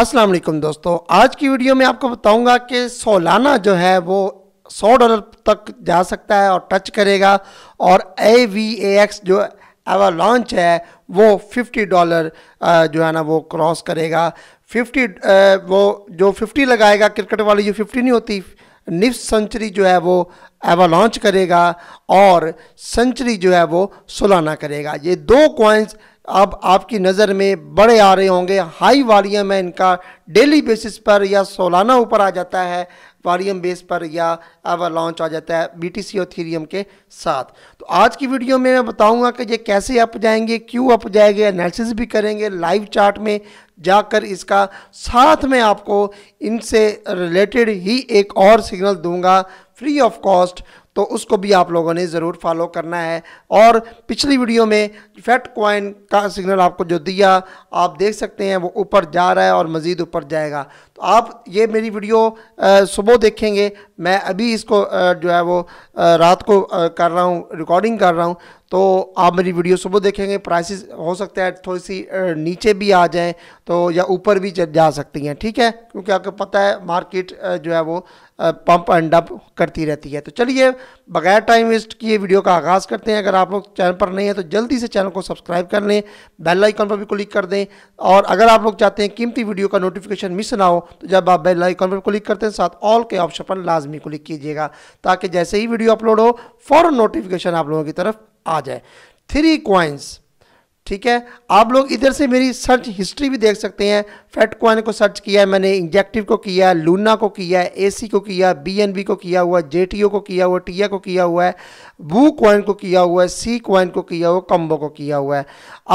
अस्सलाम वालेकुम दोस्तों आज की वीडियो में आपको बताऊंगा कि सोलाना जो है वो 100 डॉलर तक जा सकता है और टच करेगा और ए वी ए एक्स जो एवा लॉन्च है वो 50 डॉलर जो है ना वो क्रॉस करेगा 50 वो जो 50 लगाएगा क्रिकेट वाली जो 50 नहीं होती निफ सेंचुरी जो है वो एवा लॉन्च करेगा और सेंचुरी जो है वो सोलाना करेगा ये दो कॉइन्स अब आपकी नज़र में बड़े आ रहे होंगे हाई वॉल्यूम है इनका डेली बेसिस पर या सोलाना ऊपर आ जाता है वॉल्यूम बेस पर या अब लॉन्च आ जाता है बीटीसी और थीरियम के साथ तो आज की वीडियो में मैं बताऊंगा कि ये कैसे अप जाएंगे क्यों अप जाएंगे एनालिसिस भी करेंगे लाइव चार्ट में जाकर इसका साथ में आपको इनसे रिलेटेड ही एक और सिग्नल दूंगा फ्री ऑफ कॉस्ट तो उसको भी आप लोगों ने ज़रूर फॉलो करना है और पिछली वीडियो में फैट कॉइन का सिग्नल आपको जो दिया आप देख सकते हैं वो ऊपर जा रहा है और मज़ीद ऊपर जाएगा तो आप ये मेरी वीडियो सुबह देखेंगे मैं अभी इसको जो है वो रात को कर रहा हूँ रिकॉर्डिंग कर रहा हूँ तो आप मेरी वीडियो सुबह देखेंगे प्राइसेस हो सकता है थोड़ी सी नीचे भी आ जाएं तो या ऊपर भी जा सकती हैं ठीक है क्योंकि आपको पता है मार्केट जो है वो पंप एंड डब करती रहती है तो चलिए बगैर टाइम वेस्ट किए वीडियो का आगाज़ करते हैं अगर आप लोग चैनल पर नहीं हैं तो जल्दी से चैनल को सब्सक्राइब कर लें बेल आइकॉन पर भी क्लिक कर दें और अगर आप लोग चाहते हैं कीमती वीडियो का नोटिफिकेशन मिस ना हो तो जब आप बेल आइकॉन पर क्लिक करते हैं साथ ऑल के ऑप्शन पर लाज लाजमी क्लिक कीजिएगा ताकि जैसे ही वीडियो अपलोड हो फ़ौर नोटिफिकेशन आप लोगों की तरफ आ जाए थ्री कॉइन्स ठीक है आप लोग इधर से मेरी सर्च हिस्ट्री भी देख सकते हैं फैट कॉइन को सर्च किया है मैंने इंजेक्टिव को किया है लूना को किया है एसी को किया बीएनबी को किया हुआ है जेटीओ को किया हुआ टीए को किया हुआ है बू कॉइन को किया हुआ है सी कॉइन को किया हुआ कम्बो को किया हुआ है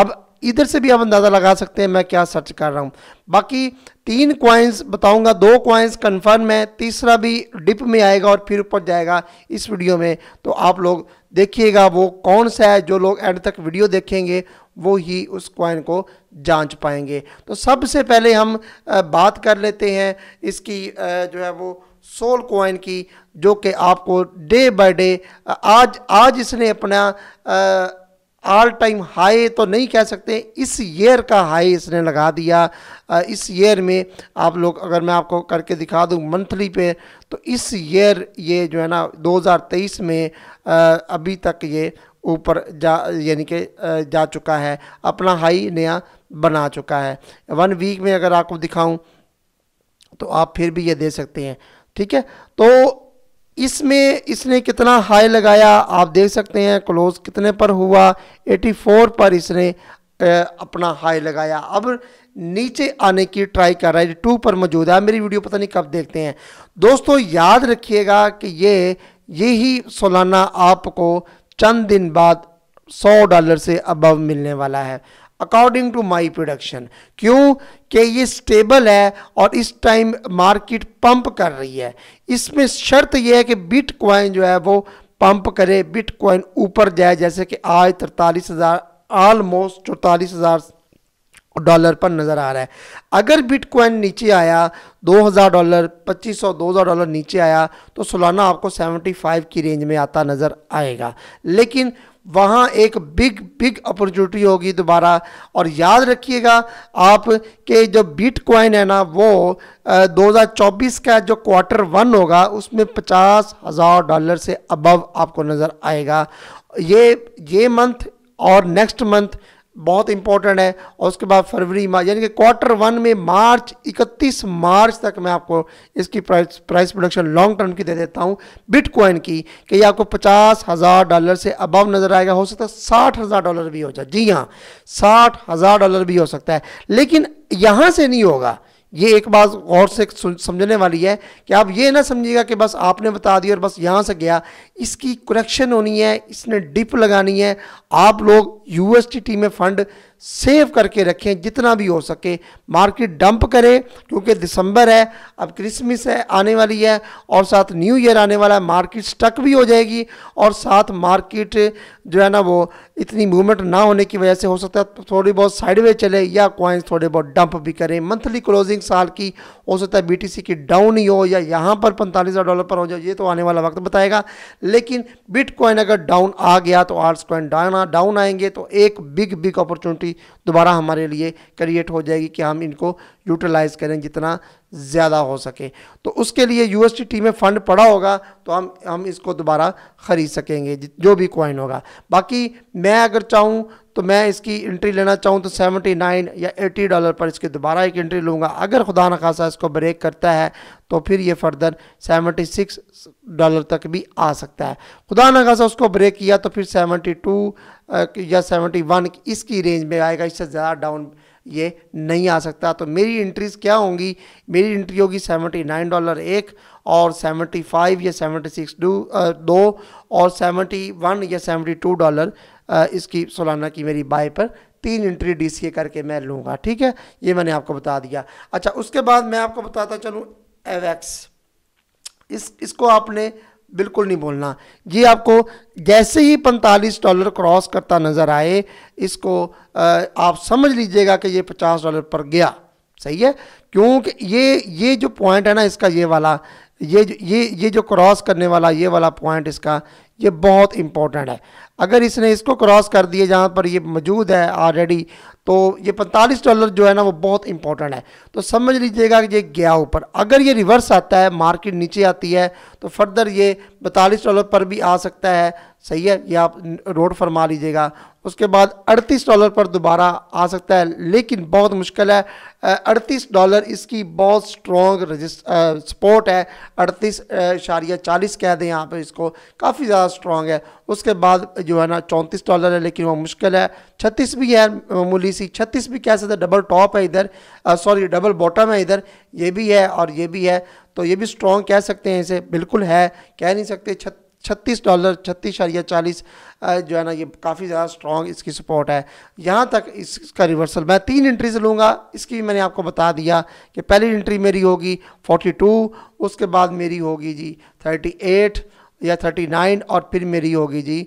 अब इधर से भी आप अंदाज़ा लगा सकते हैं मैं क्या सर्च कर रहा हूँ बाकी तीन क्वाइंस बताऊंगा दो क्वाइंस कन्फर्म है तीसरा भी डिप में आएगा और फिर ऊपर जाएगा इस वीडियो में तो आप लोग देखिएगा वो कौन सा है जो लोग एंड तक वीडियो देखेंगे वो ही उस क्वाइन को जांच पाएंगे तो सबसे पहले हम बात कर लेते हैं इसकी जो है वो सोल क्वाइन की जो कि आपको डे बाय डे आज आज इसने अपना ऑल टाइम हाई तो नहीं कह सकते इस ईयर का हाई इसने लगा दिया इस ईयर में आप लोग अगर मैं आपको करके दिखा दूं मंथली पे तो इस ईयर ये जो है ना 2023 में अभी तक ये ऊपर जा यानी कि जा चुका है अपना हाई नया बना चुका है वन वीक में अगर आपको दिखाऊं तो आप फिर भी ये दे सकते हैं ठीक है तो इसमें इसने कितना हाई लगाया आप देख सकते हैं क्लोज कितने पर हुआ 84 पर इसने अपना हाई लगाया अब नीचे आने की ट्राई कर रहा है टू पर मौजूद है मेरी वीडियो पता नहीं कब देखते हैं दोस्तों याद रखिएगा कि ये यही सोलाना आपको चंद दिन बाद 100 डॉलर से अबव मिलने वाला है अकॉर्डिंग टू माई प्रोडक्शन क्यों कि ये स्टेबल है और इस टाइम मार्केट पंप कर रही है इसमें शर्त यह है कि क्वाइन जो है वो पंप करे क्वाइन ऊपर जाए जैसे कि आज तरतालीस हज़ार आलमोस्ट चौतालीस हज़ार डॉलर पर नज़र आ रहा है अगर बिटकॉइन नीचे आया 2000 डॉलर 2500 2000 डॉलर नीचे आया तो सोलाना आपको 75 की रेंज में आता नज़र आएगा लेकिन वहाँ एक बिग बिग अपॉर्चुनिटी होगी दोबारा और याद रखिएगा आप के जो बिटकॉइन है ना वो 2024 का जो क्वार्टर वन होगा उसमें पचास हज़ार डॉलर से अबव आपको नज़र आएगा ये ये मंथ और नेक्स्ट मंथ बहुत इंपॉर्टेंट है और उसके बाद फरवरी मार्च यानी कि क्वार्टर वन में मार्च 31 मार्च तक मैं आपको इसकी price price production long term की दे देता हूँ बिटकॉइन की कि ये आपको पचास हज़ार डॉलर से अबव नज़र आएगा हो सकता है साठ हज़ार डॉलर भी हो जाए जी हाँ साठ हज़ार डॉलर भी हो सकता है लेकिन यहाँ से नहीं होगा ये एक बात गौर से समझने वाली है कि आप ये ना समझिएगा कि बस आपने बता दिया और बस यहाँ से गया इसकी करेक्शन होनी है इसने डिप लगानी है आप लोग यूएसटी में फंड सेव करके रखें जितना भी हो सके मार्केट डंप करें क्योंकि दिसंबर है अब क्रिसमस है आने वाली है और साथ न्यू ईयर आने वाला है मार्केट स्टक भी हो जाएगी और साथ मार्केट जो है ना वो इतनी मूवमेंट ना होने की वजह से हो सकता है तो थोड़ी बहुत साइडवे चले या कॉइन्स थोड़े बहुत डंप भी करें मंथली क्लोजिंग साल की हो सकता है बी की डाउन ही हो या यहाँ पर पैंतालीस डॉलर पर हो जाए ये तो आने वाला वक्त बताएगा लेकिन बिट अगर डाउन आ गया तो आर्ट्स कॉइन डाउन आएंगे तो तो एक बिग बिग अपॉर्चुनिटी दोबारा हमारे लिए क्रिएट हो जाएगी कि हम इनको यूटिलाइज़ करें जितना ज़्यादा हो सके तो उसके लिए यूएसटीटी में फ़ंड पड़ा होगा तो हम हम इसको दोबारा ख़रीद सकेंगे जो भी कॉइन होगा बाकी मैं अगर चाहूँ तो मैं इसकी एंट्री लेना चाहूँ तो 79 या 80 डॉलर पर इसकी दोबारा एक एंट्री लूँगा अगर खुदा न खासा इसको ब्रेक करता है तो फिर ये फर्दर 76 डॉलर तक भी आ सकता है खुदा न खासा उसको ब्रेक किया तो फिर 72 या 71 इसकी रेंज में आएगा इससे ज़्यादा डाउन ये नहीं आ सकता तो मेरी इंट्रीज क्या होंगी मेरी इंट्री होगी सेवेंटी नाइन डॉलर एक और सेवेंटी फाइव या सेवेंटी सिक्स दो और सेवेंटी वन या सेवेंटी टू डॉलर इसकी सोलाना की मेरी बाय पर तीन इंट्री डी सी ए करके मैं लूँगा ठीक है ये मैंने आपको बता दिया अच्छा उसके बाद मैं आपको बताता चलूँ एवेक्स इस इसको आपने बिल्कुल नहीं बोलना ये आपको जैसे ही 45 डॉलर क्रॉस करता नज़र आए इसको आप समझ लीजिएगा कि ये 50 डॉलर पर गया सही है क्योंकि ये ये जो पॉइंट है ना इसका ये वाला ये ये ये जो क्रॉस करने वाला ये वाला पॉइंट इसका ये बहुत इंपॉर्टेंट है अगर इसने इसको क्रॉस कर दिए जहाँ पर ये मौजूद है ऑलरेडी तो ये 45 डॉलर जो है ना वो बहुत इंपॉर्टेंट है तो समझ लीजिएगा कि ये गया ऊपर अगर ये रिवर्स आता है मार्केट नीचे आती है तो फर्दर ये बतालीस डॉलर पर भी आ सकता है सही है ये आप रोड फरमा लीजिएगा उसके बाद 38 डॉलर पर दोबारा आ सकता है लेकिन बहुत मुश्किल है 38 डॉलर इसकी बहुत स्ट्रॉन्ग सपोर्ट है अड़तीस इशारिया चालीस कह दें यहाँ पर इसको काफ़ी ज़्यादा स्ट्रॉन्ग है उसके बाद जो है ना चौंतीस डॉलर है लेकिन वो मुश्किल है छत्तीस भी है मामूली सी छत्तीस भी कह सकते डबल टॉप है इधर सॉरी डबल बॉटम है इधर ये भी है और ये भी है तो ये भी स्ट्रॉन्ग कह सकते हैं इसे बिल्कुल है कह नहीं सकते छत छत्तीस डॉलर छत्तीस या चालीस जो है ना ये काफ़ी ज़्यादा स्ट्रॉन्ग इसकी सपोर्ट है यहाँ तक इसका रिवर्सल मैं तीन इंट्री से लूँगा इसकी भी मैंने आपको बता दिया कि पहली एंट्री मेरी होगी 42 उसके बाद मेरी होगी जी 38 या 39 और फिर मेरी होगी जी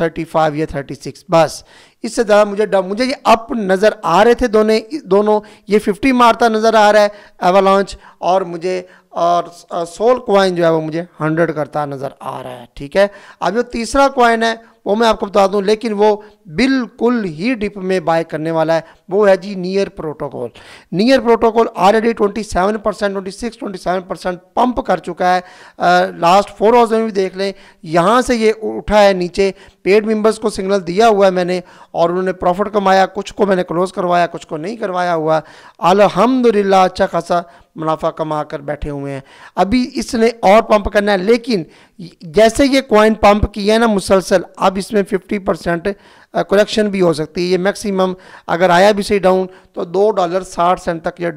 थर्टी फाइव या थर्टी सिक्स बस इससे ज़्यादा मुझे डर मुझे ये अप नज़र आ रहे थे दोनों दोनों ये फिफ्टी मारता नज़र आ रहा है एवलॉन्च और मुझे और सोल क्वाइन जो है वो मुझे हंड्रेड करता नज़र आ रहा है ठीक है अब जो तीसरा क्वाइन है वो मैं आपको बता दूं लेकिन वो बिल्कुल ही डिप में बाय करने वाला है वो है जी Near Protocol Near Protocol already 27 percent twenty six percent pump कर चुका है आ, लास्ट फोर आवर्स में भी देख लें यहाँ से ये उठा है नीचे पेड मेंबर्स को सिग्नल दिया हुआ है मैंने और उन्होंने प्रॉफिट कमाया कुछ को मैंने क्लोज़ करवाया कुछ को नहीं करवाया हुआ अलहमदिल्ला अच्छा खासा मुनाफा कमा कर बैठे हुए हैं अभी इसने और पंप करना है लेकिन जैसे ये कॉइन पंप किया है ना मुसलसल अब इसमें फिफ्टी परसेंट करेक्शन भी हो सकती है ये मैक्सिमम अगर आया भी सही डाउन तो दो डॉलर साठ सेंट तक ये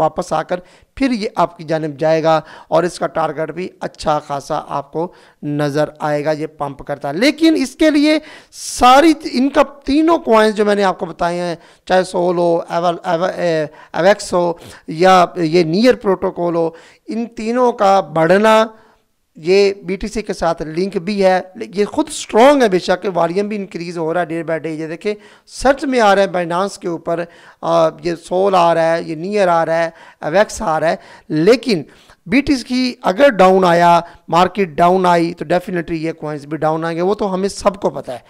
वापस आकर फिर ये आपकी जानब जाएगा और इसका टारगेट भी अच्छा खासा आपको नज़र आएगा ये पंप करता है लेकिन इसके लिए सारी इनका तीनों क्वाइंस जो मैंने आपको बताए हैं चाहे सोल हो एवल एवेक्स हो या ये नियर प्रोटोकॉल हो इन तीनों का बढ़ना ये बीटीसी के साथ लिंक भी है ये खुद स्ट्रॉन्ग है बेशक वॉलीम भी इंक्रीज़ हो रहा है डे बाई डे ये देखें सर्च में आ रहा है बाइनांस के ऊपर ये सोल आ रहा है ये नियर आ रहा है अवैक्स आ रहा है लेकिन बीटीस की अगर डाउन आया मार्केट डाउन आई तो डेफिनेटली ये कॉइन्स भी डाउन आएंगे वो तो हमें सबको पता है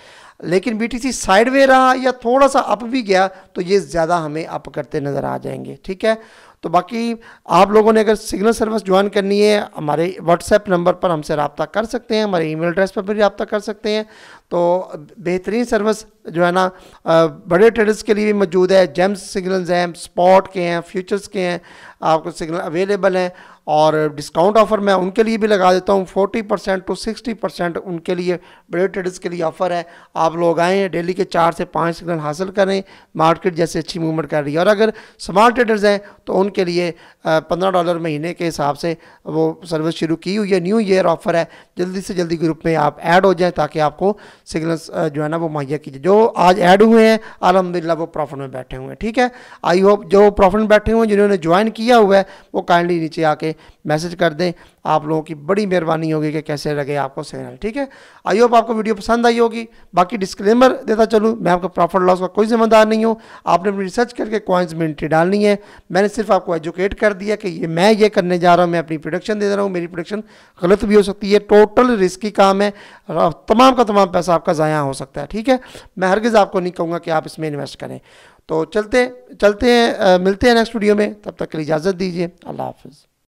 लेकिन बीटीसी साइडवे रहा या थोड़ा सा अप भी गया तो ये ज़्यादा हमें अप करते नज़र आ जाएंगे ठीक है तो बाकी आप लोगों ने अगर सिग्नल सर्विस ज्वाइन करनी है हमारे व्हाट्सएप नंबर पर हमसे रबता कर सकते हैं हमारे ईमेल एड्रेस पर भी रबता कर सकते हैं तो बेहतरीन सर्विस जो है ना बड़े ट्रेडर्स के लिए भी मौजूद है जेम्स सिग्नल्स हैं स्पॉट के हैं फ्यूचर्स के हैं आपको सिग्नल अवेलेबल हैं और डिस्काउंट ऑफ़र मैं उनके लिए भी लगा देता हूँ forty percent to sixty percent उनके लिए बड़े ट्रेडर्स के लिए ऑफ़र है आप लोग आएँ डेली के चार से पाँच सिग्नल हासिल करें मार्केट जैसे अच्छी मूवमेंट कर रही है और अगर स्मार्ट ट्रेडर्स हैं तो उनके लिए पंद्रह डॉलर महीने के हिसाब से वो सर्विस शुरू की हुई है न्यू ईयर ऑफ़र है जल्दी से जल्दी ग्रुप में आप ऐड हो जाएँ ताकि आपको सिग्नल्स जो है ना वो मुहैया कीजिए जो आज ऐड हुए हैं अलहमदिल्ला वो प्रॉफिट में बैठे हुए हैं ठीक है आई होप जो प्रॉफिट में बैठे हुए हैं जिन्होंने ज्वाइन किया हुआ है वो काइंडली नीचे आके मैसेज कर दें आप लोगों की बड़ी मेहरबानी होगी कि कैसे लगे आपको सिग्नल ठीक है आई होप आपको वीडियो पसंद आई होगी बाकी डिस्क्लेमर देता चलूँ मैं आपका प्रॉफिट लॉस का कोई जिम्मेदार नहीं हूँ आपने अपनी रिसर्च करके कॉइन्स में एंट्री डालनी है मैंने सिर्फ आपको एजुकेट कर दिया कि ये मैं ये करने जा रहा हूँ मैं अपनी प्रोडक्शन दे रहा हूँ मेरी प्रोडक्शन गलत भी हो सकती है टोटल रिस्की काम है तमाम का तमाम पैसा आपका ज़ाया हो सकता है ठीक है मैं हरगिज़ आपको नहीं कहूँगा कि आप इसमें इन्वेस्ट करें तो चलते चलते हैं मिलते हैं नेक्स्ट वीडियो में तब तक के लिए इजाज़त दीजिए अल्लाह हाफिज़